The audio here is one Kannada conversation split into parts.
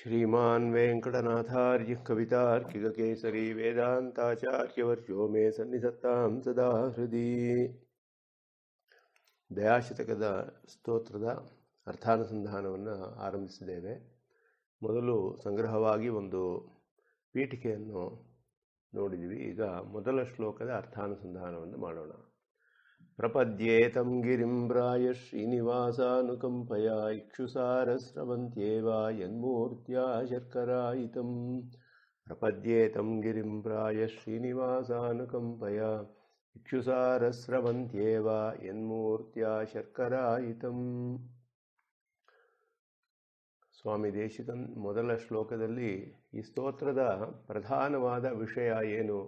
श्रीमान् ವೆಂಕಟನಾಥಾರ್ಯ ಕೇಸರಿ ವೇದಾಂತಾಚಾರ್ಯವರ್ಯೋ ಮೇ ಸನ್ನಿಧತ್ತಾಂ ಸದಾ ಹೃದಯ ದಯಾಶತಕದ ಸ್ತೋತ್ರದ ಅರ್ಥಾನುಸಂಧಾನವನ್ನು ಆರಂಭಿಸಿದ್ದೇವೆ ಮೊದಲು ಸಂಗ್ರಹವಾಗಿ ಒಂದು ಪೀಠಿಕೆಯನ್ನು ನೋಡಿದ್ವಿ ಈಗ ಮೊದಲ ಶ್ಲೋಕದ ಅರ್ಥಾನುಸಂಧಾನವನ್ನು ಮಾಡೋಣ ಗಿರಿಂ ಗಿರಿಂಬ್ರಾಯ ಶ್ರೀನಿವಾಸಾನುಕಂಪಯ ಇಕ್ಷುಸಾರಸ್ರವಂತ್ಯೇವ ಎನ್ಮೂರ್ತಿಯ ಶರ್ಕರಾಯಿತಂ ಪ್ರಪದ್ಯೇತಂ ಗಿರಿಂಬ್ರಾಯ ಶ್ರೀನಿವಾಸಾನುಕಂಪಯ ಇಕ್ಷುಸಾರಸ್ರವಂತೆ ಎನ್ಮೂರ್ತಿಯ ಶರ್ಕರಾಯಿತಂ ಸ್ವಾಮಿ ದೇಶಿಕನ್ ಮೊದಲ ಶ್ಲೋಕದಲ್ಲಿ ಈ ಸ್ತೋತ್ರದ ಪ್ರಧಾನವಾದ ವಿಷಯ ಏನು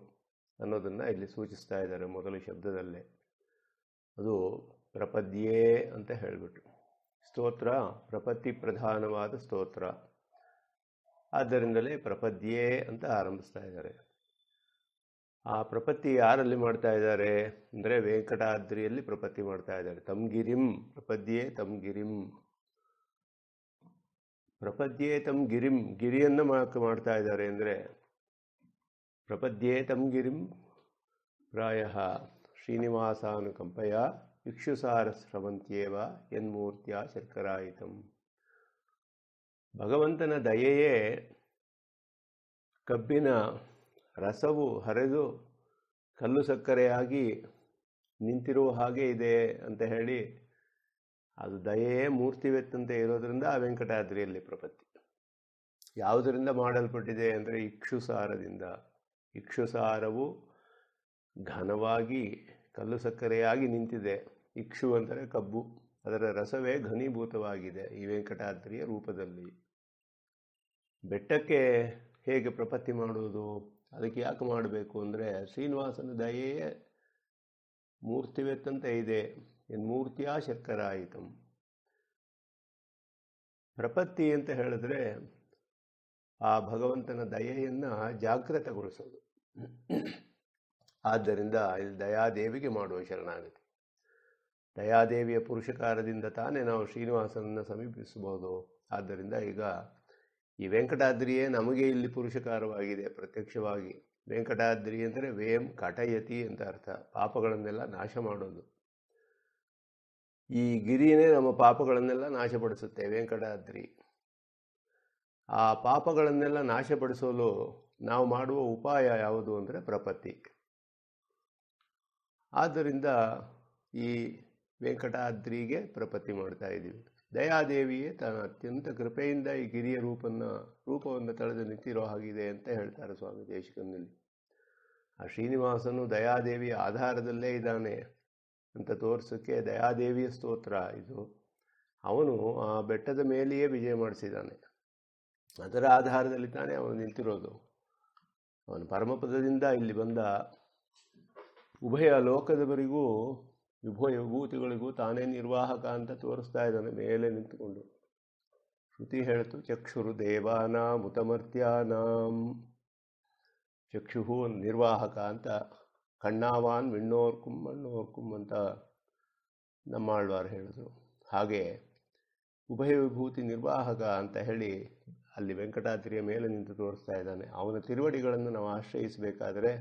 ಅನ್ನೋದನ್ನು ಇಲ್ಲಿ ಸೂಚಿಸ್ತಾ ಇದ್ದಾರೆ ಮೊದಲ ಶಬ್ದದಲ್ಲೇ ಅದು ಪ್ರಪದ್ಯೇ ಅಂತ ಹೇಳಿಬಿಟ್ಟು ಸ್ತೋತ್ರ ಪ್ರಪತಿ ಪ್ರಧಾನವಾದ ಸ್ತೋತ್ರ ಆದ್ದರಿಂದಲೇ ಪ್ರಪದ್ಯೇ ಅಂತ ಆರಂಭಿಸ್ತಾ ಇದ್ದಾರೆ ಆ ಪ್ರಪತಿ ಯಾರಲ್ಲಿ ಮಾಡ್ತಾ ಇದ್ದಾರೆ ಅಂದರೆ ವೆಂಕಟಾದ್ರಿಯಲ್ಲಿ ಪ್ರಪತಿ ಮಾಡ್ತಾ ಇದ್ದಾರೆ ತಮ್ಗಿರಿಂ ಪ್ರಪದ್ಯೆ ತಮ್ಗಿರಿಂ ಪ್ರಪದ್ಯೆ ತಮ್ ಗಿರಿಂ ಗಿರಿಯನ್ನು ಮಾಡ್ತಾ ಇದ್ದಾರೆ ಅಂದರೆ ಪ್ರಪದ್ಯೆ ತಮ್ ಗಿರಿಂ ಪ್ರಾಯ ಶ್ರೀನಿವಾಸಾನುಕಂಪಯ ಇಕ್ಷುಸಾರ ಸ್ರವಂತ್ಯೇವ ಎನ್ಮೂರ್ತಿಯ ಶರ್ಕರಾಯಿತಂ ಭಗವಂತನ ದಯೆಯೇ ಕಬ್ಬಿನ ರಸವು ಹರಿದು ಕಲ್ಲು ಸಕ್ಕರೆಯಾಗಿ ನಿಂತಿರುವ ಹಾಗೆ ಇದೆ ಅಂತ ಹೇಳಿ ಅದು ದಯೆಯೇ ಮೂರ್ತಿವೆತ್ತಂತೆ ಇರೋದರಿಂದ ಆ ವೆಂಕಟಾದ್ರಿಯಲ್ಲಿ ಪ್ರಪತ್ತಿ ಯಾವುದರಿಂದ ಮಾಡಲ್ಪಟ್ಟಿದೆ ಅಂದರೆ ಇಕ್ಷುಸಾರದಿಂದ ಇಕ್ಷುಸಾರವು ಘನವಾಗಿ ಕಲ್ಲು ಸಕ್ಕರೆಯಾಗಿ ನಿಂತಿದೆ ಇಕ್ಷು ಅಂದರೆ ಕಬ್ಬು ಅದರ ರಸವೇ ಘನೀಭೂತವಾಗಿದೆ ಈ ವೆಂಕಟಾದ್ರಿಯ ರೂಪದಲ್ಲಿ ಬೆಟ್ಟಕ್ಕೆ ಹೇಗೆ ಪ್ರಪತ್ತಿ ಮಾಡುವುದು ಅದಕ್ಕೆ ಯಾಕೆ ಮಾಡಬೇಕು ಅಂದರೆ ಶ್ರೀನಿವಾಸನ ದಯೆಯೇ ಮೂರ್ತಿವೆತ್ತಂತೆ ಇದೆ ಎನ್ ಮೂರ್ತಿಯ ಆಯಿತು ಪ್ರಪತ್ತಿ ಅಂತ ಹೇಳಿದ್ರೆ ಆ ಭಗವಂತನ ದಯೆಯನ್ನು ಜಾಗೃತಗೊಳಿಸೋದು ಆದ್ದರಿಂದ ಇಲ್ಲಿ ದಯಾದೇವಿಗೆ ಮಾಡುವ ಶರಣಾಗತಿ ದಯಾದೇವಿಯ ಪುರುಷಕಾರದಿಂದ ತಾನೇ ನಾವು ಶ್ರೀನಿವಾಸನನ್ನು ಸಮೀಪಿಸಬಹುದು ಆದ್ದರಿಂದ ಈಗ ಈ ವೆಂಕಟಾದ್ರಿಯೇ ನಮಗೆ ಇಲ್ಲಿ ಪುರುಷಕಾರವಾಗಿದೆ ಪ್ರತ್ಯಕ್ಷವಾಗಿ ವೆಂಕಟಾದ್ರಿ ಅಂದರೆ ವೇಂ ಕಟಯತಿ ಅಂತ ಅರ್ಥ ಪಾಪಗಳನ್ನೆಲ್ಲ ನಾಶ ಮಾಡೋದು ಈ ಗಿರಿಯೇ ನಮ್ಮ ಪಾಪಗಳನ್ನೆಲ್ಲ ನಾಶಪಡಿಸುತ್ತೆ ವೆಂಕಟಾದ್ರಿ ಆ ಪಾಪಗಳನ್ನೆಲ್ಲ ನಾಶಪಡಿಸಲು ನಾವು ಮಾಡುವ ಉಪಾಯ ಯಾವುದು ಅಂದರೆ ಪ್ರಪತ್ತಿ ಆದ್ದರಿಂದ ಈ ವೆಂಕಟಾದ್ರಿಗೆ ಪ್ರಪತ್ತಿ ಮಾಡ್ತಾ ಇದ್ದೀವಿ ದಯಾದೇವಿಯೇ ತಾನು ಅತ್ಯಂತ ಕೃಪೆಯಿಂದ ಈ ಗಿರಿಯ ರೂಪನ್ನ ರೂಪವನ್ನು ತಳೆದು ನಿಂತಿರೋ ಹಾಗಿದೆ ಅಂತ ಹೇಳ್ತಾರೆ ಸ್ವಾಮಿ ದೇಶಿಕನಲ್ಲಿ ಆ ಶ್ರೀನಿವಾಸನು ದಯಾದೇವಿಯ ಆಧಾರದಲ್ಲೇ ಇದ್ದಾನೆ ಅಂತ ತೋರಿಸೋಕ್ಕೆ ದಯಾದೇವಿಯ ಸ್ತೋತ್ರ ಇದು ಅವನು ಆ ಬೆಟ್ಟದ ಮೇಲೆಯೇ ವಿಜಯ ಮಾಡಿಸಿದ್ದಾನೆ ಅದರ ಆಧಾರದಲ್ಲಿ ತಾನೇ ಅವನು ನಿಂತಿರೋದು ಅವನು ಪರಮಪದದಿಂದ ಇಲ್ಲಿ ಬಂದ ಉಭಯ ಲೋಕದವರಿಗೂ ವಿಭಯ ವಿಭೂತಿಗಳಿಗೂ ತಾನೇ ನಿರ್ವಾಹಕ ಅಂತ ತೋರಿಸ್ತಾ ಇದ್ದಾನೆ ಮೇಲೆ ನಿಂತುಕೊಂಡು ಶ್ರುತಿ ಹೇಳ್ತು ಚಕ್ಷುರು ದೇವಾನಾಂ ಉತಮರ್ತ್ಯಾನಾಂ ಚಕ್ಷುಹು ನಿರ್ವಾಹಕ ಅಂತ ಕಣ್ಣಾವಾನ್ ಮಿಣ್ಣೋರ್ಕುಂ ಮಣ್ಣೋರ್ಕುಂ ಅಂತ ನಮ್ಮಾಳ್ವಾರ್ ಹೇಳಿದ್ರು ಹಾಗೆ ಉಭಯ ವಿಭೂತಿ ನಿರ್ವಾಹಕ ಅಂತ ಹೇಳಿ ಅಲ್ಲಿ ವೆಂಕಟಾದ್ರಿಯ ಮೇಲೆ ನಿಂತು ತೋರಿಸ್ತಾ ಇದ್ದಾನೆ ಅವನ ತಿರುವಡಿಗಳನ್ನು ನಾವು ಆಶ್ರಯಿಸಬೇಕಾದರೆ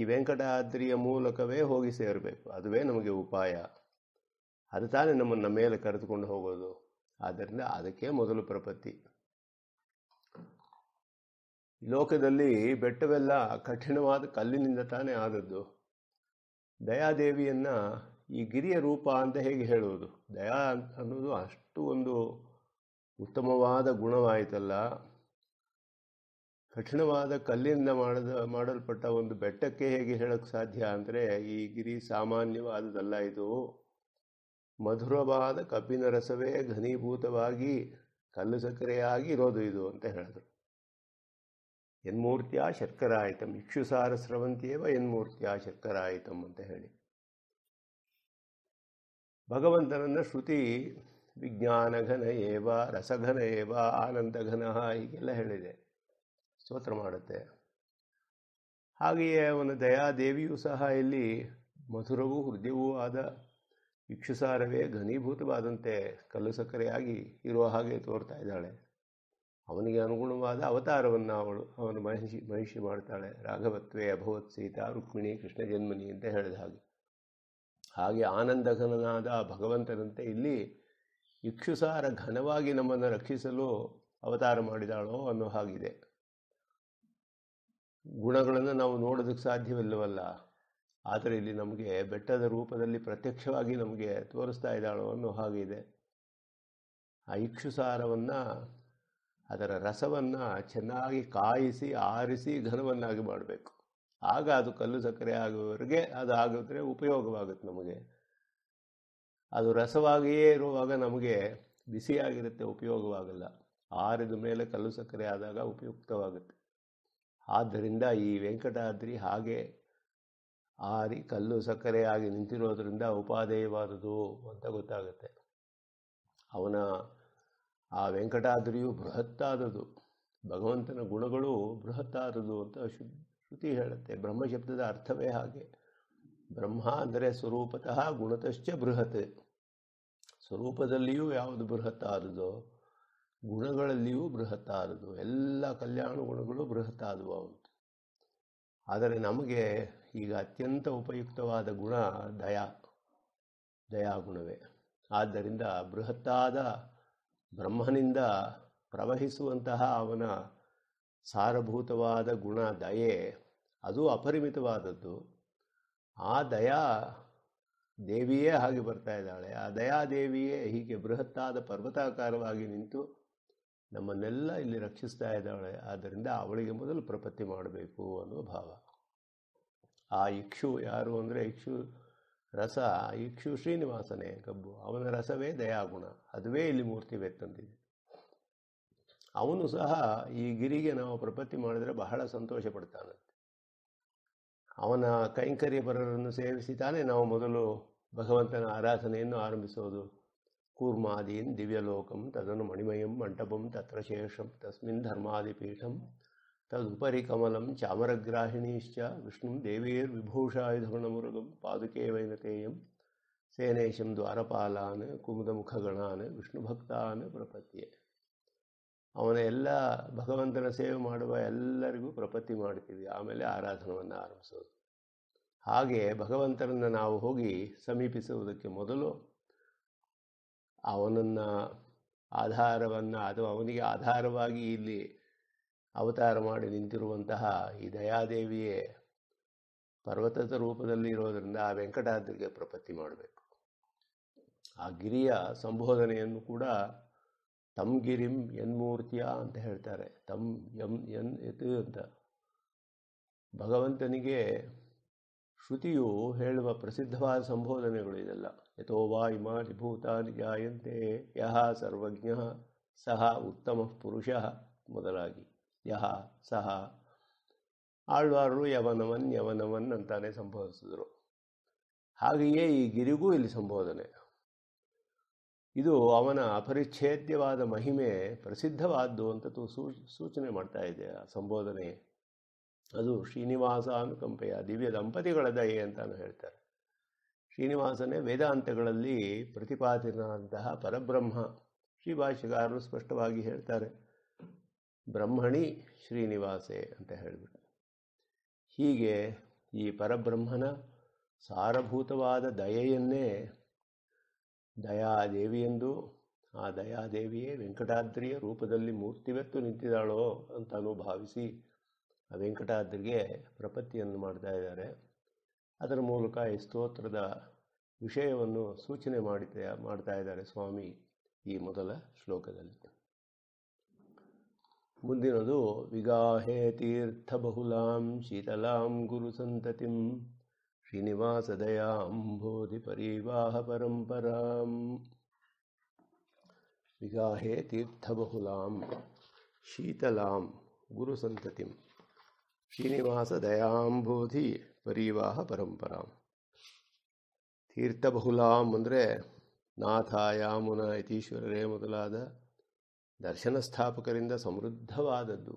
ಈ ವೆಂಕಟಾದ್ರಿಯ ಮೂಲಕವೇ ಹೋಗಿ ಸೇರಬೇಕು ಅದುವೇ ನಮಗೆ ಉಪಾಯ ಅದು ತಾನೇ ನಮ್ಮನ್ನು ಮೇಲೆ ಕರೆದುಕೊಂಡು ಹೋಗೋದು ಆದ್ದರಿಂದ ಅದಕ್ಕೆ ಮೊದಲು ಪ್ರಪತ್ತಿ ಲೋಕದಲ್ಲಿ ಬೆಟ್ಟವೆಲ್ಲ ಕಠಿಣವಾದ ಕಲ್ಲಿನಿಂದ ತಾನೇ ಆದದ್ದು ದಯಾದೇವಿಯನ್ನು ಈ ಗಿರಿಯ ರೂಪ ಅಂತ ಹೇಗೆ ಹೇಳುವುದು ದಯಾ ಅನ್ನೋದು ಅಷ್ಟು ಒಂದು ಉತ್ತಮವಾದ ಗುಣವಾಯಿತಲ್ಲ ಕಠಿಣವಾದ ಕಲ್ಲಿನಿಂದ ಮಾಡಿದ ಮಾಡಲ್ಪಟ್ಟ ಒಂದು ಬೆಟ್ಟಕ್ಕೆ ಹೇಗೆ ಹೇಳೋಕ್ಕೆ ಸಾಧ್ಯ ಅಂದರೆ ಈ ಗಿರಿ ಸಾಮಾನ್ಯವಾದದಲ್ಲ ಇದು ಮಧುರವಾದ ಕಬ್ಬಿನ ರಸವೇ ಘನೀಭೂತವಾಗಿ ಕಲ್ಲು ಸಕ್ಕರೆಯಾಗಿ ಇರೋದು ಇದು ಅಂತ ಹೇಳಿದರು ಎನ್ಮೂರ್ತಿಯ ಶರ್ಕರಾಯಿತಂ ಇಕ್ಷುಸಾರ ಸ್ರವಂತಿಯೇವ ಎನ್ಮೂರ್ತಿಯ ಶರ್ಕರಾಯಿತಂ ಅಂತ ಹೇಳಿ ಭಗವಂತನನ್ನು ಶ್ರುತಿ ವಿಜ್ಞಾನಘನ ಏವ ರಸಘನ ಏವ ಆನಂದಘನ ಹೀಗೆಲ್ಲ ಹೇಳಿದೆ ಸ್ತೋತ್ರ ಮಾಡುತ್ತೆ ಹಾಗೆಯೇ ಅವನ ದಯಾದೇವಿಯೂ ಸಹ ಇಲ್ಲಿ ಮಧುರವೂ ಹೃದಯವೂ ಆದ ಇಕ್ಷುಸಾರವೇ ಘನೀಭೂತವಾದಂತೆ ಕಲ್ಲು ಸಕ್ಕರೆಯಾಗಿ ಇರುವ ಹಾಗೆ ತೋರ್ತಾ ಇದ್ದಾಳೆ ಅವನಿಗೆ ಅನುಗುಣವಾದ ಅವತಾರವನ್ನು ಅವಳು ಅವನು ಮಹಿಷಿ ಮಹಿಷಿ ಮಾಡ್ತಾಳೆ ರಾಘವತ್ವೇ ಅಭವತ್ ಸೀತಾ ರುಕ್ಮಿಣಿ ಕೃಷ್ಣ ಜನ್ಮನಿ ಅಂತ ಹೇಳಿದ ಹಾಗೆ ಹಾಗೆ ಆನಂದಘನನಾದ ಭಗವಂತನಂತೆ ಇಲ್ಲಿ ಇಕ್ಷುಸಾರ ಘನವಾಗಿ ನಮ್ಮನ್ನು ರಕ್ಷಿಸಲು ಅವತಾರ ಮಾಡಿದಾಳೋ ಅನ್ನೋ ಹಾಗಿದೆ ಗುಣಗಳನ್ನು ನಾವು ನೋಡೋದಕ್ಕೆ ಸಾಧ್ಯವಿಲ್ಲವಲ್ಲ ಆದರೆ ಇಲ್ಲಿ ನಮಗೆ ಬೆಟ್ಟದ ರೂಪದಲ್ಲಿ ಪ್ರತ್ಯಕ್ಷವಾಗಿ ನಮಗೆ ತೋರಿಸ್ತಾ ಇದ್ದಾಳು ಅನ್ನೋ ಹಾಗೆ ಇದೆ ಆ ಇಕ್ಷುಸಾರವನ್ನು ಅದರ ರಸವನ್ನು ಚೆನ್ನಾಗಿ ಕಾಯಿಸಿ ಆರಿಸಿ ಘನವನ್ನಾಗಿ ಮಾಡಬೇಕು ಆಗ ಅದು ಕಲ್ಲು ಸಕ್ಕರೆ ಆಗುವವರೆಗೆ ಅದು ಆಗಿದ್ರೆ ಉಪಯೋಗವಾಗುತ್ತೆ ನಮಗೆ ಅದು ರಸವಾಗಿಯೇ ಇರುವಾಗ ನಮಗೆ ಬಿಸಿಯಾಗಿರುತ್ತೆ ಉಪಯೋಗವಾಗಲ್ಲ ಆರಿದ ಮೇಲೆ ಕಲ್ಲು ಸಕ್ಕರೆ ಆದಾಗ ಉಪಯುಕ್ತವಾಗುತ್ತೆ ಆದ್ದರಿಂದ ಈ ವೆಂಕಟಾದ್ರಿ ಹಾಗೆ ಆರಿ ಕಲ್ಲು ಸಕ್ಕರೆ ಆಗಿ ನಿಂತಿರೋದರಿಂದ ಉಪಾದೇಯವಾದುದು ಅಂತ ಗೊತ್ತಾಗುತ್ತೆ ಅವನ ಆ ವೆಂಕಟಾದ್ರಿಯು ಬೃಹತ್ತಾದದು ಭಗವಂತನ ಗುಣಗಳು ಬೃಹತ್ತಾದದು ಅಂತ ಶು ಶ್ರುತಿ ಹೇಳುತ್ತೆ ಬ್ರಹ್ಮಶಬ್ದದ ಅರ್ಥವೇ ಹಾಗೆ ಬ್ರಹ್ಮ ಅಂದರೆ ಸ್ವರೂಪತಃ ಗುಣತಶ್ಚ ಬೃಹತ್ ಸ್ವರೂಪದಲ್ಲಿಯೂ ಯಾವುದು ಬೃಹತ್ತಾದದೋ ಗುಣಗಳಲ್ಲಿಯೂ ಬೃಹತ್ತಾದದು ಎಲ್ಲ ಕಲ್ಯಾಣ ಗುಣಗಳು ಬೃಹತ್ತಾದವು ಅಂತ ಆದರೆ ನಮಗೆ ಈಗ ಅತ್ಯಂತ ಉಪಯುಕ್ತವಾದ ಗುಣ ದಯಾ ದಯಾ ಗುಣವೇ ಆದ್ದರಿಂದ ಬೃಹತ್ತಾದ ಬ್ರಹ್ಮನಿಂದ ಪ್ರವಹಿಸುವಂತಹ ಅವನ ಸಾರಭೂತವಾದ ಗುಣ ದಯೆ ಅದು ಅಪರಿಮಿತವಾದದ್ದು ಆ ದಯಾ ದೇವಿಯೇ ಹಾಗೆ ಬರ್ತಾ ಇದ್ದಾಳೆ ಆ ದಯಾದೇವಿಯೇ ಹೀಗೆ ಬೃಹತ್ತಾದ ಪರ್ವತಾಕಾರವಾಗಿ ನಿಂತು ನಮ್ಮನ್ನೆಲ್ಲ ಇಲ್ಲಿ ರಕ್ಷಿಸ್ತಾ ಇದ್ದಾಳೆ ಆದ್ದರಿಂದ ಅವಳಿಗೆ ಮೊದಲು ಪ್ರಪತ್ತಿ ಮಾಡಬೇಕು ಅನ್ನುವ ಭಾವ ಆ ಇಕ್ಷು ಯಾರು ಅಂದರೆ ಇಕ್ಷು ರಸ ಇಕ್ಷು ಶ್ರೀನಿವಾಸನೇ ಕಬ್ಬು ಅವನ ರಸವೇ ದಯಾಗುಣ ಅದುವೇ ಇಲ್ಲಿ ಮೂರ್ತಿ ಬೆತ್ತಂದಿದೆ ಅವನು ಸಹ ಈ ಗಿರಿಗೆ ನಾವು ಪ್ರಪತ್ತಿ ಮಾಡಿದರೆ ಬಹಳ ಸಂತೋಷ ಪಡ್ತಾನಂತೆ ಅವನ ಕೈಂಕರ್ಯಪರರನ್ನು ಸೇವಿಸಿ ತಾನೇ ನಾವು ಮೊದಲು ಭಗವಂತನ ಆರಾಧನೆಯನ್ನು ಆರಂಭಿಸೋದು ಕೂರ್ಮಾದೀನ್ ದಿವ್ಯಲೋಕಂ ತದನು ಮಣಿಮಯಂ ಮಂಟಪಂ ತತ್ರ ಶೇಷಂ ತಸ್ಮಿನ್ ಧರ್ಮಾಧಿಪೀಠಂ ತದುಪರಿ ಕಮಲಂ ಚಾಮರಗ್ರಾಹಿಣೀಶ್ಚ ವಿಷ್ಣು ಪಾದುಕೇ ದೇವೇರ್ ಸೇನೇಶಂ ಸೇನೇಷಂ ದ್ವಾರಪಾಲನೆ ವಿಷ್ಣು ಭಕ್ತಾನ್ ಪ್ರಪತ್ತೆ ಅವನ ಎಲ್ಲ ಭಗವಂತನ ಸೇವೆ ಮಾಡುವ ಎಲ್ಲರಿಗೂ ಪ್ರಪತಿ ಮಾಡ್ತೀವಿ ಆಮೇಲೆ ಆರಾಧನವನ್ನು ಆರಂಭಿಸೋದು ಹಾಗೆ ಭಗವಂತನನ್ನು ನಾವು ಹೋಗಿ ಸಮೀಪಿಸುವುದಕ್ಕೆ ಮೊದಲು ಅವನನ್ನು ಆಧಾರವನ್ನು ಅಥವಾ ಅವನಿಗೆ ಆಧಾರವಾಗಿ ಇಲ್ಲಿ ಅವತಾರ ಮಾಡಿ ನಿಂತಿರುವಂತಹ ಈ ದಯಾದೇವಿಯೇ ಪರ್ವತದ ರೂಪದಲ್ಲಿ ಇರೋದರಿಂದ ಆ ವೆಂಕಟಾದ್ರಿಗೆ ಪ್ರಪತ್ತಿ ಮಾಡಬೇಕು ಆ ಗಿರಿಯ ಸಂಬೋಧನೆಯನ್ನು ಕೂಡ ತಮ್ ಗಿರಿಂ ಎನ್ಮೂರ್ತಿಯ ಅಂತ ಹೇಳ್ತಾರೆ ತಮ್ ಎಂ ಎನ್ ಎತ್ ಅಂತ ಭಗವಂತನಿಗೆ ಶ್ರುತಿಯು ಹೇಳುವ ಪ್ರಸಿದ್ಧವಾದ ಸಂಬೋಧನೆಗಳು ಇದೆಲ್ಲ ಯಥೋ ವಾ ಇಮಾನಿ ಭೂತಾನಿ ಜಾಯಂತೆ ಯಹ ಸರ್ವಜ್ಞ ಸಹ ಉತ್ತಮ ಪುರುಷ ಮೊದಲಾಗಿ ಯಹ ಸಹ ಆಳ್ವಾರರು ಯವನವನ್ ಯವನವನ್ ಅಂತಾನೆ ಸಂಬೋಧಿಸಿದರು ಹಾಗೆಯೇ ಈ ಗಿರಿಗೂ ಇಲ್ಲಿ ಸಂಬೋಧನೆ ಇದು ಅವನ ಅಪರಿಚ್ಛೇದ್ಯವಾದ ಮಹಿಮೆ ಪ್ರಸಿದ್ಧವಾದ್ದು ಅಂತ ಸೂಚನೆ ಮಾಡ್ತಾ ಇದೆ ಆ ಸಂಬೋಧನೆ ಅದು ಶ್ರೀನಿವಾಸ ಅನುಕಂಪೆಯ ದಿವ್ಯ ದಂಪತಿಗಳ ದಯೆ ಅಂತಾನು ಹೇಳ್ತಾರೆ ಶ್ರೀನಿವಾಸನೇ ವೇದಾಂತಗಳಲ್ಲಿ ಪ್ರತಿಪಾದಿತನಾದಂತಹ ಪರಬ್ರಹ್ಮ ಶ್ರೀ ಸ್ಪಷ್ಟವಾಗಿ ಹೇಳ್ತಾರೆ ಬ್ರಹ್ಮಣಿ ಶ್ರೀನಿವಾಸೆ ಅಂತ ಹೇಳಿಬಿಟ್ಟು ಹೀಗೆ ಈ ಪರಬ್ರಹ್ಮನ ಸಾರಭೂತವಾದ ದಯೆಯನ್ನೇ ಎಂದು ಆ ದಯಾದೇವಿಯೇ ವೆಂಕಟಾದ್ರಿಯ ರೂಪದಲ್ಲಿ ಮೂರ್ತಿವೆತ್ತು ನಿಂತಿದ್ದಾಳೋ ಅಂತಲೂ ಭಾವಿಸಿ ವೆಂಕಟಾದ್ರಿಗೆ ಪ್ರಪತ್ತಿಯನ್ನು ಮಾಡ್ತಾ ಇದ್ದಾರೆ ಅದರ ಮೂಲಕ ಈ ಸ್ತೋತ್ರದ ವಿಷಯವನ್ನು ಸೂಚನೆ ಮಾಡಿದ ಮಾಡ್ತಾ ಇದ್ದಾರೆ ಸ್ವಾಮಿ ಈ ಮೊದಲ ಶ್ಲೋಕದಲ್ಲಿ ಮುಂದಿನದು ವಿಗಾಹೇ ತೀರ್ಥ ಬಹುಲಾಂ ಶೀತಲಾಂ ಗುರು ಸಂತತಿಂ ಶ್ರೀನಿವಾಸ ದಯಾಂಬೋಧಿ ಪರಿವಾಹ ಪರಂಪರಾಂ ವಿಗಾಹೇ ತೀರ್ಥ ಬಹುಲಾಂ ಶೀತಲಾಂ ಗುರು ಸಂತತಿಂ ಶ್ರೀನಿವಾಸ ಪರಿವಾಹ ಪರಿವಾಹ ಪರಂಪರಾಂ ತೀರ್ಥಬಹುಲಾಂ ಅಂದರೆ ನಾಥ ಮುನ ಯತೀಶ್ವರರೇ ಮೊದಲಾದ ದರ್ಶನ ಸ್ಥಾಪಕರಿಂದ ಸಮೃದ್ಧವಾದದ್ದು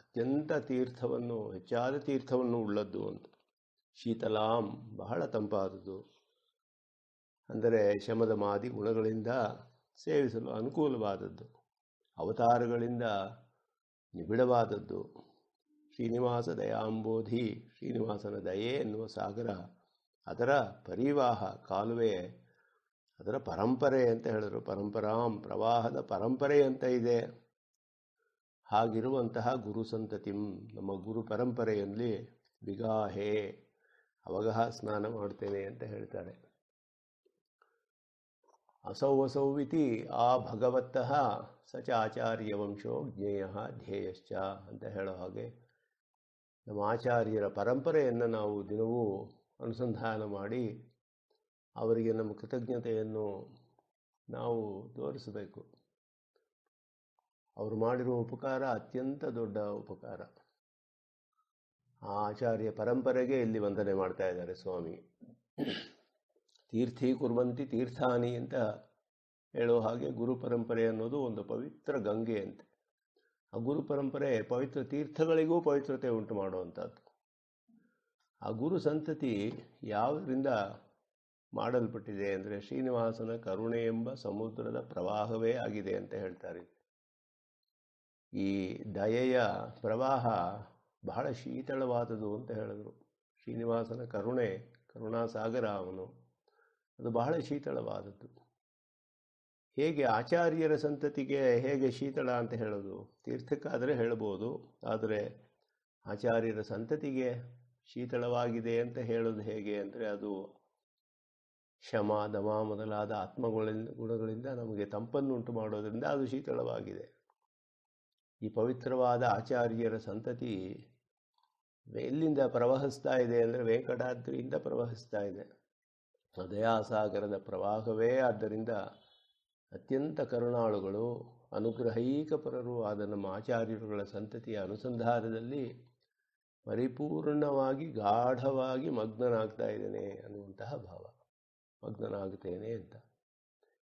ಅತ್ಯಂತ ತೀರ್ಥವನ್ನು ಹೆಚ್ಚಾದ ತೀರ್ಥವನ್ನು ಉಳ್ಳದ್ದು ಅಂತ ಶೀತಲಾಂ ಬಹಳ ತಂಪಾದದ್ದು ಅಂದರೆ ಶಮದ ಮಾದಿ ಗುಣಗಳಿಂದ ಸೇವಿಸಲು ಅನುಕೂಲವಾದದ್ದು ಅವತಾರಗಳಿಂದ ನಿಬಿಡವಾದದ್ದು ಶ್ರೀನಿವಾಸ ದಯಾಂಬೋಧಿ ಶ್ರೀನಿವಾಸನ ದಯೆ ಎನ್ನುವ ಸಾಗರ ಅದರ ಪರಿವಾಹ ಕಾಲುವೆ ಅದರ ಪರಂಪರೆ ಅಂತ ಹೇಳಿದರು ಪರಂಪರಾಂ ಪ್ರವಾಹದ ಪರಂಪರೆ ಅಂತ ಇದೆ ಹಾಗಿರುವಂತಹ ಗುರು ಸಂತತಿಂ ನಮ್ಮ ಗುರು ಪರಂಪರೆಯಲ್ಲಿ ಬಿಗಾಹೇ ಅವಗಹ ಸ್ನಾನ ಮಾಡ್ತೇನೆ ಅಂತ ಹೇಳ್ತಾರೆ ಅಸೌ ಅಸೌವಿತಿ ಆ ಭಗವತ್ತ ಸಚ ಆಚಾರ್ಯ ವಂಶೋ ಜ್ಞೇಯ ಧ್ಯೇಯಶ್ಚ ಅಂತ ಹೇಳೋ ಹಾಗೆ ನಮ್ಮ ಆಚಾರ್ಯರ ಪರಂಪರೆಯನ್ನು ನಾವು ದಿನವೂ ಅನುಸಂಧಾನ ಮಾಡಿ ಅವರಿಗೆ ನಮ್ಮ ಕೃತಜ್ಞತೆಯನ್ನು ನಾವು ತೋರಿಸಬೇಕು ಅವರು ಮಾಡಿರುವ ಉಪಕಾರ ಅತ್ಯಂತ ದೊಡ್ಡ ಉಪಕಾರ ಆ ಆಚಾರ್ಯ ಪರಂಪರೆಗೆ ಇಲ್ಲಿ ವಂದನೆ ಮಾಡ್ತಾ ಇದ್ದಾರೆ ಸ್ವಾಮಿ ತೀರ್ಥಿ ಕುರ್ವಂತಿ ತೀರ್ಥಾನಿ ಅಂತ ಹೇಳೋ ಹಾಗೆ ಗುರು ಪರಂಪರೆ ಅನ್ನೋದು ಒಂದು ಪವಿತ್ರ ಗಂಗೆ ಅಂತ ಆ ಗುರು ಪರಂಪರೆ ಪವಿತ್ರ ತೀರ್ಥಗಳಿಗೂ ಪವಿತ್ರತೆ ಉಂಟು ಮಾಡುವಂಥದ್ದು ಆ ಗುರು ಸಂತತಿ ಯಾವುದರಿಂದ ಮಾಡಲ್ಪಟ್ಟಿದೆ ಅಂದರೆ ಶ್ರೀನಿವಾಸನ ಕರುಣೆ ಎಂಬ ಸಮುದ್ರದ ಪ್ರವಾಹವೇ ಆಗಿದೆ ಅಂತ ಹೇಳ್ತಾರೆ ಈ ದಯೆಯ ಪ್ರವಾಹ ಬಹಳ ಶೀತಳವಾದದು ಅಂತ ಹೇಳಿದ್ರು ಶ್ರೀನಿವಾಸನ ಕರುಣೆ ಕರುಣಾಸಾಗರ ಅವನು ಅದು ಬಹಳ ಶೀತಳವಾದದ್ದು ಹೇಗೆ ಆಚಾರ್ಯರ ಸಂತತಿಗೆ ಹೇಗೆ ಶೀತಳ ಅಂತ ಹೇಳೋದು ತೀರ್ಥಕ್ಕಾದರೆ ಹೇಳ್ಬೋದು ಆದರೆ ಆಚಾರ್ಯರ ಸಂತತಿಗೆ ಶೀತಳವಾಗಿದೆ ಅಂತ ಹೇಳೋದು ಹೇಗೆ ಅಂದರೆ ಅದು ಶಮ ದಮ ಮೊದಲಾದ ಆತ್ಮಗಳ ಗುಣಗಳಿಂದ ನಮಗೆ ತಂಪನ್ನುಂಟು ಮಾಡೋದರಿಂದ ಅದು ಶೀತಳವಾಗಿದೆ ಈ ಪವಿತ್ರವಾದ ಆಚಾರ್ಯರ ಸಂತತಿ ಎಲ್ಲಿಂದ ಪ್ರವಹಿಸ್ತಾ ಇದೆ ಅಂದರೆ ವೆಂಕಟಾದ್ರಿಯಿಂದ ಪ್ರವಹಿಸ್ತಾ ಇದೆ ಹೃದಯಾಸಾಗರದ ಪ್ರವಾಹವೇ ಆದ್ದರಿಂದ ಅತ್ಯಂತ ಕರುಣಾಳುಗಳು ಪರರು ಆದ ನಮ್ಮ ಆಚಾರ್ಯರುಗಳ ಸಂತತಿಯ ಅನುಸಂಧಾನದಲ್ಲಿ ಪರಿಪೂರ್ಣವಾಗಿ ಗಾಢವಾಗಿ ಮಗ್ನನಾಗ್ತಾ ಇದ್ದೇನೆ ಅನ್ನುವಂತಹ ಭಾವ ಮಗ್ನನಾಗುತ್ತೇನೆ ಅಂತ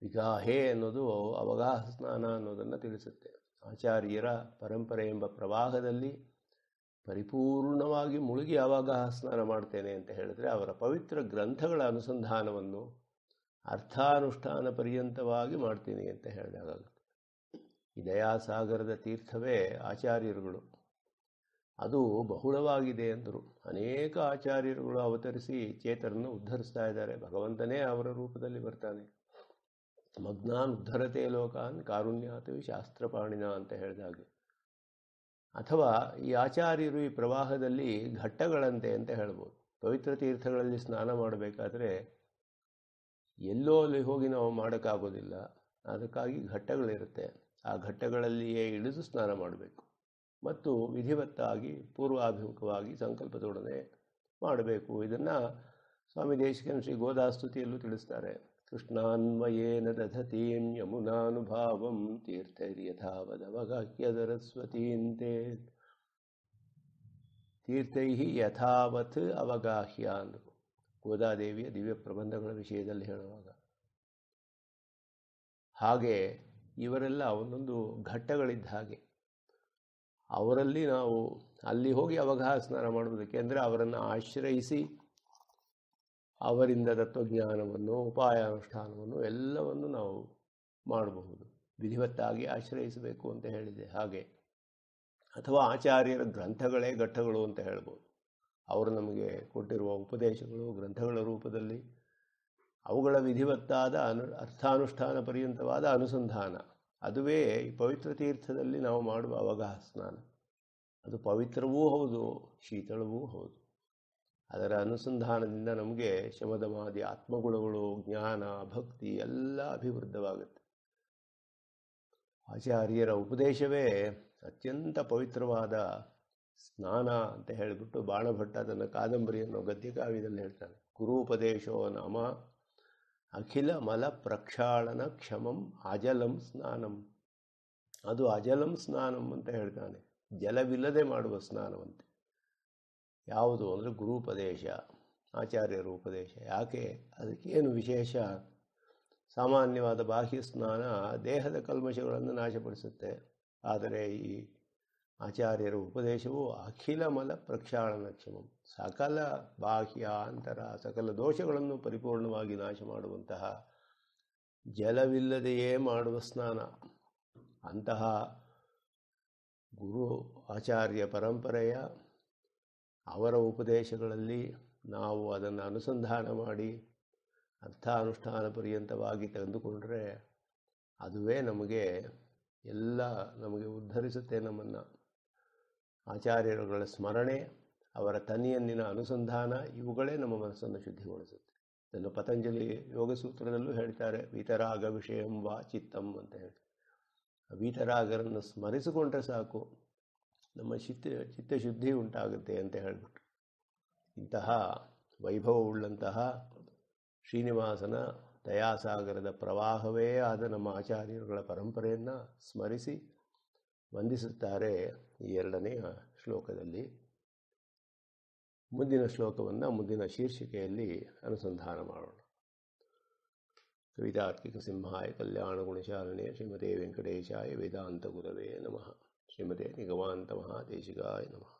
ವಿಗಾಹೆ ಅನ್ನೋದು ಅವಗಾಹ ಸ್ನಾನ ಅನ್ನೋದನ್ನು ತಿಳಿಸುತ್ತೆ ಆಚಾರ್ಯರ ಪರಂಪರೆ ಎಂಬ ಪ್ರವಾಹದಲ್ಲಿ ಪರಿಪೂರ್ಣವಾಗಿ ಮುಳುಗಿ ಅವಗಾಹ ಸ್ನಾನ ಮಾಡ್ತೇನೆ ಅಂತ ಹೇಳಿದ್ರೆ ಅವರ ಪವಿತ್ರ ಗ್ರಂಥಗಳ ಅನುಸಂಧಾನವನ್ನು ಅರ್ಥಾನುಷ್ಠಾನ ಪರ್ಯಂತವಾಗಿ ಮಾಡ್ತೀನಿ ಅಂತ ಹೇಳಿದಾಗುತ್ತೆ ಈ ದಯಾಸಾಗರದ ತೀರ್ಥವೇ ಆಚಾರ್ಯರುಗಳು ಅದು ಬಹುಳವಾಗಿದೆ ಅಂದರು ಅನೇಕ ಆಚಾರ್ಯರುಗಳು ಅವತರಿಸಿ ಚೇತರನ್ನು ಉದ್ಧರಿಸ್ತಾ ಇದ್ದಾರೆ ಭಗವಂತನೇ ಅವರ ರೂಪದಲ್ಲಿ ಬರ್ತಾನೆ ಮಗ್ನಾನ್ ಉದ್ಧರತೆ ಲೋಕಾನ್ ಕಾರುಣ್ಯಾತವಿ ಶಾಸ್ತ್ರಪಾಣಿನ ಅಂತ ಹೇಳಿದಾಗ ಅಥವಾ ಈ ಆಚಾರ್ಯರು ಈ ಪ್ರವಾಹದಲ್ಲಿ ಘಟ್ಟಗಳಂತೆ ಅಂತ ಹೇಳ್ಬೋದು ಪವಿತ್ರ ತೀರ್ಥಗಳಲ್ಲಿ ಸ್ನಾನ ಮಾಡಬೇಕಾದ್ರೆ ಎಲ್ಲೋ ಅಲ್ಲಿ ಹೋಗಿ ನಾವು ಮಾಡೋಕ್ಕಾಗೋದಿಲ್ಲ ಅದಕ್ಕಾಗಿ ಘಟ್ಟಗಳಿರುತ್ತೆ ಆ ಘಟ್ಟಗಳಲ್ಲಿಯೇ ಇಳಿದು ಸ್ನಾನ ಮಾಡಬೇಕು ಮತ್ತು ವಿಧಿವತ್ತಾಗಿ ಪೂರ್ವಾಭಿಮುಖವಾಗಿ ಸಂಕಲ್ಪದೊಡನೆ ಮಾಡಬೇಕು ಇದನ್ನು ಸ್ವಾಮಿ ದೇಶಿಕನ ಶ್ರೀ ಗೋದಾಸ್ತುತಿಯಲ್ಲೂ ತಿಳಿಸ್ತಾರೆ ಕೃಷ್ಣಾನ್ವಯೇನ ದಧತೀಂ ಯಮುನಾನುಭಾವಂ ತೀರ್ಥೈರ್ಯಥಾವದವಗಾಹ್ಯದರಸ್ವತೀಂತೆ ತೀರ್ಥೈ ಯಥಾವತ್ ಅವಗಾಹ್ಯಾನ್ ಗೋದಾದೇವಿಯ ದಿವ್ಯ ಪ್ರಬಂಧಗಳ ವಿಷಯದಲ್ಲಿ ಹೇಳುವಾಗ ಹಾಗೆ ಇವರೆಲ್ಲ ಒಂದೊಂದು ಘಟ್ಟಗಳಿದ್ದ ಹಾಗೆ ಅವರಲ್ಲಿ ನಾವು ಅಲ್ಲಿ ಹೋಗಿ ಅವಘಾ ಸ್ನಾನ ಮಾಡುವುದಕ್ಕೆ ಅಂದರೆ ಅವರನ್ನು ಆಶ್ರಯಿಸಿ ಅವರಿಂದ ತತ್ವಜ್ಞಾನವನ್ನು ಅನುಷ್ಠಾನವನ್ನು ಎಲ್ಲವನ್ನು ನಾವು ಮಾಡಬಹುದು ವಿಧಿವತ್ತಾಗಿ ಆಶ್ರಯಿಸಬೇಕು ಅಂತ ಹೇಳಿದೆ ಹಾಗೆ ಅಥವಾ ಆಚಾರ್ಯರ ಗ್ರಂಥಗಳೇ ಘಟ್ಟಗಳು ಅಂತ ಹೇಳ್ಬೋದು ಅವರು ನಮಗೆ ಕೊಟ್ಟಿರುವ ಉಪದೇಶಗಳು ಗ್ರಂಥಗಳ ರೂಪದಲ್ಲಿ ಅವುಗಳ ವಿಧಿವತ್ತಾದ ಅನು ಅರ್ಥಾನುಷ್ಠಾನ ಪರ್ಯಂತವಾದ ಅನುಸಂಧಾನ ಅದುವೇ ಈ ಪವಿತ್ರ ತೀರ್ಥದಲ್ಲಿ ನಾವು ಮಾಡುವ ಅವಗಾಹ ಸ್ನಾನ ಅದು ಪವಿತ್ರವೂ ಹೌದು ಶೀತಳವೂ ಹೌದು ಅದರ ಅನುಸಂಧಾನದಿಂದ ನಮಗೆ ಶಮದಮಾದಿ ಆತ್ಮಗುಣಗಳು ಜ್ಞಾನ ಭಕ್ತಿ ಎಲ್ಲ ಅಭಿವೃದ್ಧವಾಗುತ್ತೆ ಆಚಾರ್ಯರ ಉಪದೇಶವೇ ಅತ್ಯಂತ ಪವಿತ್ರವಾದ ಸ್ನಾನ ಅಂತ ಹೇಳಿಬಿಟ್ಟು ಬಾಣಭಟ್ಟ ತನ್ನ ಕಾದಂಬರಿಯನ್ನು ಗದ್ಯಕಾವ್ಯದಲ್ಲಿ ಹೇಳ್ತಾನೆ ಗುರುಪದೇಶೋ ನಾಮ ಅಖಿಲ ಮಲ ಪ್ರಕ್ಷಾಳನ ಕ್ಷಮಂ ಅಜಲಂ ಸ್ನಾನಂ ಅದು ಅಜಲಂ ಸ್ನಾನಂ ಅಂತ ಹೇಳ್ತಾನೆ ಜಲವಿಲ್ಲದೆ ಮಾಡುವ ಸ್ನಾನವಂತೆ ಯಾವುದು ಅಂದರೆ ಗುರುಪದೇಶ ಆಚಾರ್ಯರ ಉಪದೇಶ ಯಾಕೆ ಅದಕ್ಕೇನು ವಿಶೇಷ ಸಾಮಾನ್ಯವಾದ ಬಾಹ್ಯ ಸ್ನಾನ ದೇಹದ ಕಲ್ಮಶಗಳನ್ನು ನಾಶಪಡಿಸುತ್ತೆ ಆದರೆ ಈ ಆಚಾರ್ಯರ ಉಪದೇಶವು ಅಖಿಲ ಮಲ ಪ್ರಕ್ಷಾಳನಕ್ಷಮ ಸಕಲ ಬಾಹ್ಯ ಅಂತರ ಸಕಲ ದೋಷಗಳನ್ನು ಪರಿಪೂರ್ಣವಾಗಿ ನಾಶ ಮಾಡುವಂತಹ ಜಲವಿಲ್ಲದೆಯೇ ಮಾಡುವ ಸ್ನಾನ ಅಂತಹ ಗುರು ಆಚಾರ್ಯ ಪರಂಪರೆಯ ಅವರ ಉಪದೇಶಗಳಲ್ಲಿ ನಾವು ಅದನ್ನು ಅನುಸಂಧಾನ ಮಾಡಿ ಅರ್ಥಾನುಷ್ಠಾನ ಪರ್ಯಂತವಾಗಿ ತೆಗೆದುಕೊಂಡ್ರೆ ಅದುವೇ ನಮಗೆ ಎಲ್ಲ ನಮಗೆ ಉದ್ಧರಿಸುತ್ತೆ ನಮ್ಮನ್ನು ಆಚಾರ್ಯರುಗಳ ಸ್ಮರಣೆ ಅವರ ತನಿಯನ್ನಿನ ಅನುಸಂಧಾನ ಇವುಗಳೇ ನಮ್ಮ ಮನಸ್ಸನ್ನು ಶುದ್ಧಿಗೊಳಿಸುತ್ತೆ ಇದನ್ನು ಪತಂಜಲಿ ಯೋಗಸೂತ್ರದಲ್ಲೂ ಹೇಳ್ತಾರೆ ವೀತರಾಗ ವಿಷಯಂ ವಾ ಚಿತ್ತಂ ಅಂತ ಹೇಳಿ ವೀತರಾಗರನ್ನು ಸ್ಮರಿಸಿಕೊಂಡ್ರೆ ಸಾಕು ನಮ್ಮ ಚಿತ್ತ ಚಿತ್ತಶುದ್ಧಿ ಉಂಟಾಗುತ್ತೆ ಅಂತ ಹೇಳಿಬಿಟ್ರು ಇಂತಹ ವೈಭವವುಳ್ಳಂತಹ ಶ್ರೀನಿವಾಸನ ದಯಾಸಾಗರದ ಪ್ರವಾಹವೇ ಆದ ನಮ್ಮ ಆಚಾರ್ಯರುಗಳ ಪರಂಪರೆಯನ್ನು ಸ್ಮರಿಸಿ ವಂದಿಸುತ್ತಾರೆ ಈ ಎರಡನೆಯ ಶ್ಲೋಕದಲ್ಲಿ ಮುಂದಿನ ಶ್ಲೋಕವನ್ನು ಮುಂದಿನ ಶೀರ್ಷಿಕೆಯಲ್ಲಿ ಅನುಸಂಧಾನ ಮಾಡೋಣ ಕವಿತಾತ್ಮಿಕ ಸಿಂಹಾಯ ಕಲ್ಯಾಣ ಗುಣಶಾಲನೆ ಶ್ರೀಮತೆ ವೆಂಕಟೇಶಾಯ ವೇದಾಂತ ಗುರವೇ ನಮಃ ಶ್ರೀಮದೇ ನಿಗವಾಂತ ಮಹಾದೇಶಿಕಾಯ ನಮಃ